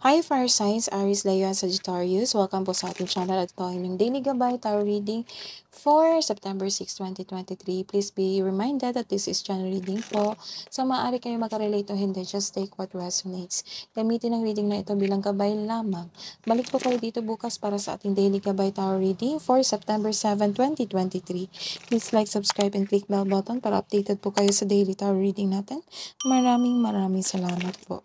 Hi Fire Signs, Aries, Leo, and Sagittarius. Welcome po sa ating channel at ito ang Daily Gabay Tarot Reading for September 6, 2023. Please be reminded that this is channel reading po. Sa so, maaari kayo makarelate o hindi, just take what resonates. Gamitin ang reading na ito bilang gabay lamang. Balik po kayo dito bukas para sa ating Daily Gabay Tarot Reading for September 7, 2023. Please like, subscribe, and click bell button para updated po kayo sa daily tarot reading natin. Maraming maraming salamat po.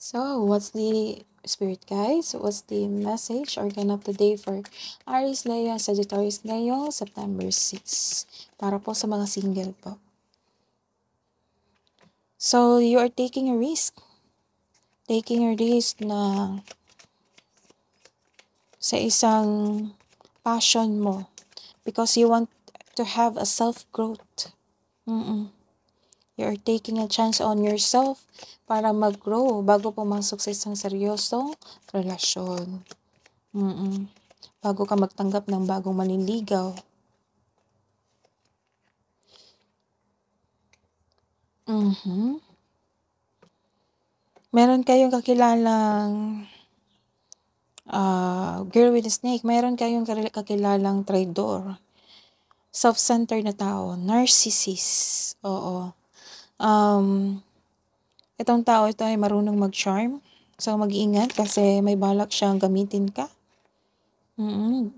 So, what's the spirit guys? What's the message or ganap the day for Aries, Leo, Sagittarius ngayong September 6 para po sa mga single po. So, you are taking a risk. Taking a risk na sa isang passion mo because you want to have a self-growth. Mm-mm. You are taking a chance on yourself para mag-grow bago pumasok sa isang seryosong relasyon. Mm-mm. Bago ka magtanggap ng bagong maniligaw. Mm-hmm. Meron kayong kakilalang uh, girl with a snake. Meron kayong kakilalang traitor. Self-centered na tao. Narcissist. Oo. Um, itong tao ito ay marunong mag-charm. So, mag-iingat kasi may balak siyang gamitin ka. Mm-mm.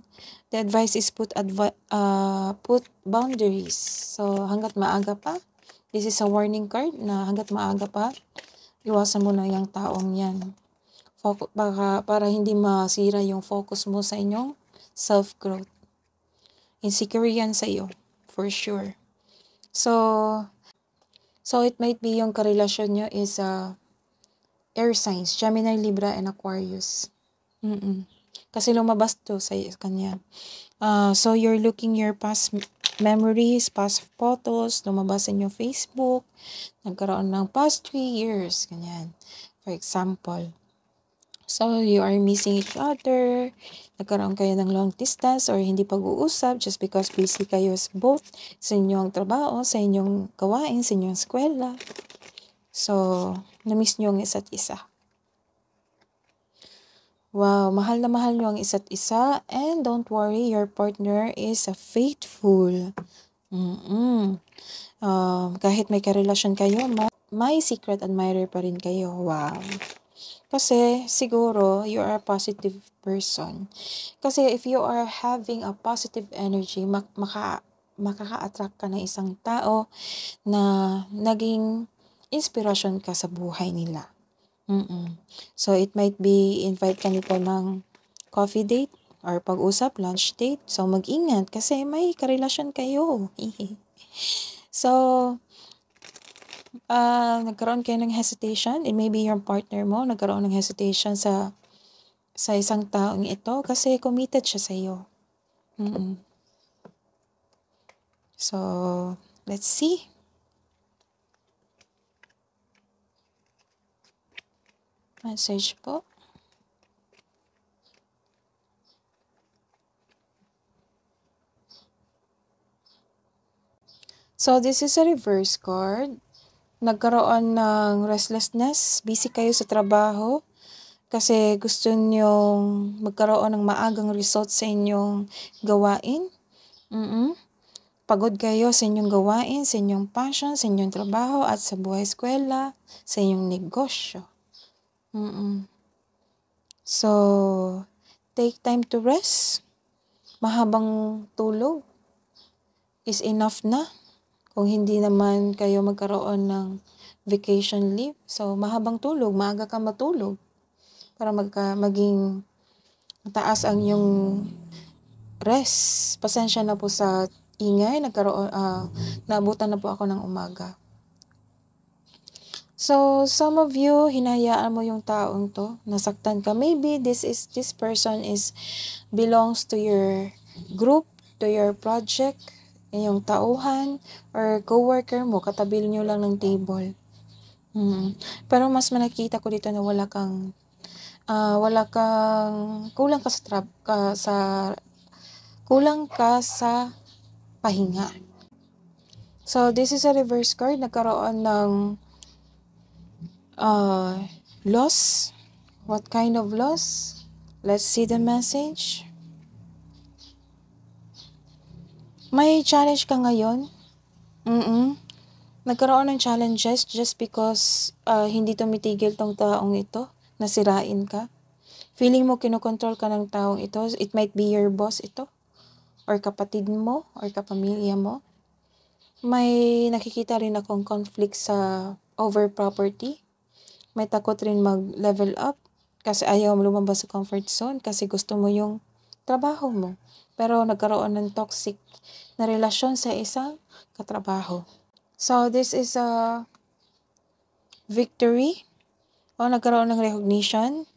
The advice is put advi- uh, put boundaries. So, hanggat maaga pa. This is a warning card na hanggat maaga pa, iwasan mo na yung taong yan. Focus, baka, para hindi masira yung focus mo sa inyong self-growth. Insecure yan sa iyo, for sure. So, So, it might be yung karelasyon nyo is uh, air signs, Gemini, Libra, and Aquarius. Mm-mm. Kasi lumabas to sa kanya. Uh, so, you're looking your past memories, past photos, lumabas sa inyo Facebook, nagkaroon ng past 3 years, ganyan. For example, So, you are missing each other. Nagkaroon kayo ng long distance or hindi pag-uusap just because busy kayo both sa inyong trabaho, sa inyong gawain, sa inyong eskwela. So, na-miss nyo ang isa't isa. Wow, mahal na mahal nyo ang isa't isa and don't worry, your partner is a faithful. Mm-mm. Uh, kahit may karelasyon kayo, may secret admirer pa rin kayo. Wow. Kasi siguro you are a positive person. Kasi if you are having a positive energy, mak maka makaka-attract ka ng isang tao na naging inspiration ka sa buhay nila. Mm-mm. So it might be invite ka nito ng coffee date or pag-usap, lunch date. So mag-ingat kasi may karelasyon kayo. so uh, nagkaroon kayo ng hesitation, and maybe your partner mo nagkaroon ng hesitation sa sa isang taong ito kasi committed siya sa iyo. Mm-mm. So, let's see. Message po. So, this is a reverse card nagkaroon ng restlessness, busy kayo sa trabaho, kasi gusto niyong magkaroon ng maagang results sa inyong gawain. Mm-mm. Pagod kayo sa inyong gawain, sa inyong passion, sa inyong trabaho, at sa buhay eskwela, sa inyong negosyo. Mm-mm. So, take time to rest. Mahabang tulog is enough na. Kung hindi naman kayo magkaroon ng vacation leave, so mahabang tulog, maaga ka matulog para magka, maging mataas ang yung rest. Pasensya na po sa ingay, nagkaroon, uh, naabutan na po ako ng umaga. So, some of you, hinayaan mo yung taong to, nasaktan ka. Maybe this is, this person is, belongs to your group, to your project, yung tauhan or coworker mo, katabi nyo lang ng table. Hmm. Pero mas manakita ko dito na wala kang uh, wala kang kulang ka sa trap, ka sa kulang ka sa pahinga. So this is a reverse card nagkaroon ng uh, loss. What kind of loss? Let's see the message. May challenge ka ngayon? Mm-mm. Nagkaroon ng challenges just because uh, hindi tumitigil tong taong ito. Nasirain ka. Feeling mo kinokontrol ka ng taong ito. It might be your boss ito. Or kapatid mo. Or kapamilya mo. May nakikita rin akong conflict sa over property. May takot rin mag-level up. Kasi ayaw lumabas sa comfort zone. Kasi gusto mo yung trabaho mo pero nagkaroon ng toxic na relasyon sa isang katrabaho. So, this is a victory o nagkaroon ng recognition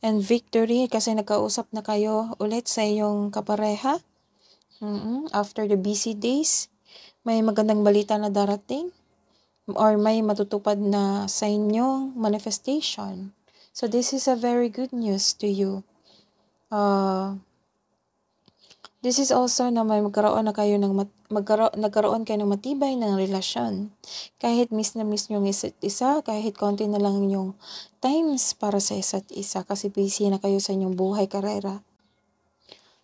and victory kasi nagkausap na kayo ulit sa iyong kapareha mm-hmm. after the busy days. May magandang balita na darating or may matutupad na sa inyong manifestation. So, this is a very good news to you. Uh, This is also na may magkaroon na kayo ng mat- magkaro- nagkaroon kayo ng matibay ng relasyon. Kahit miss na miss nyo isa't isa, kahit konti na lang yung times para sa isa't isa kasi busy na kayo sa inyong buhay, karera.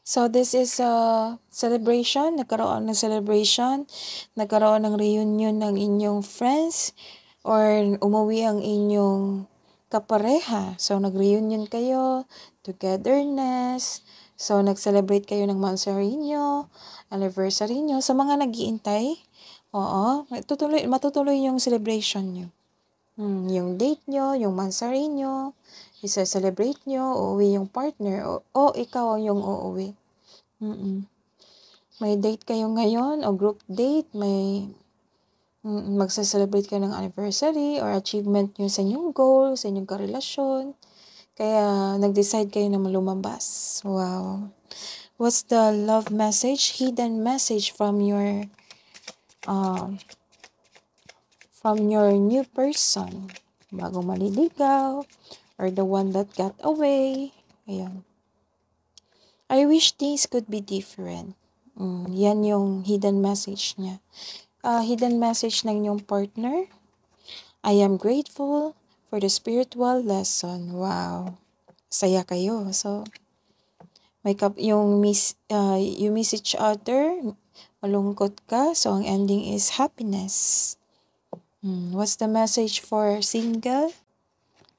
So this is a celebration, nagkaroon ng celebration, nagkaroon ng reunion ng inyong friends or umuwi ang inyong kapareha. So nag-reunion kayo, togetherness, So, nag-celebrate kayo ng monthsary nyo, anniversary nyo, sa mga nag-iintay. Oo, tutuloy, matutuloy yung celebration nyo. Hmm, yung date nyo, yung monthsary nyo, isa-celebrate nyo, uuwi yung partner, o, o ikaw yung uuwi. Mm-mm. May date kayo ngayon, o group date, may mm, magsa-celebrate kayo ng anniversary, or achievement nyo sa inyong goal, sa inyong karelasyon. Kaya nag-decide kayo na lumabas. Wow. What's the love message? Hidden message from your uh, from your new person. Bago maliligaw or the one that got away. Ayan. I wish things could be different. Mm, yan yung hidden message niya. Uh, hidden message ng inyong partner. I am grateful for the spiritual lesson. Wow. Saya kayo. So, may kap yung miss, uh, you miss each other, malungkot ka. So, ang ending is happiness. Hmm. What's the message for single?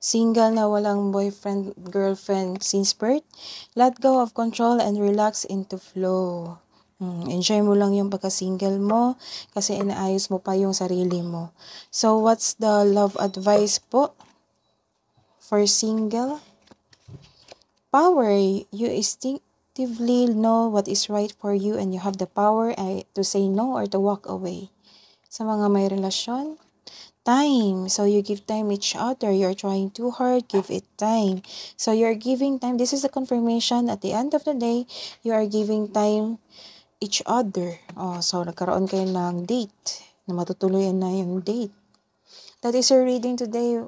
Single na walang boyfriend, girlfriend since birth, let go of control and relax into flow. Hmm. Enjoy mo lang yung pagka-single mo kasi inaayos mo pa yung sarili mo. So, what's the love advice po? for single. Power, you instinctively know what is right for you and you have the power eh, to say no or to walk away. Sa mga may relasyon, time. So you give time each other. You're trying too hard, give it time. So you're giving time. This is a confirmation at the end of the day, you are giving time each other. Oh, so nagkaroon kayo ng date na matutuloyan na yung date. That is your reading today.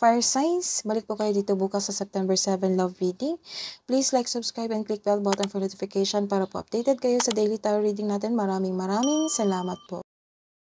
Fire signs, balik po kayo dito bukas sa September 7 love reading. Please like, subscribe, and click bell button for notification para po updated kayo sa daily tarot reading natin. Maraming maraming salamat po.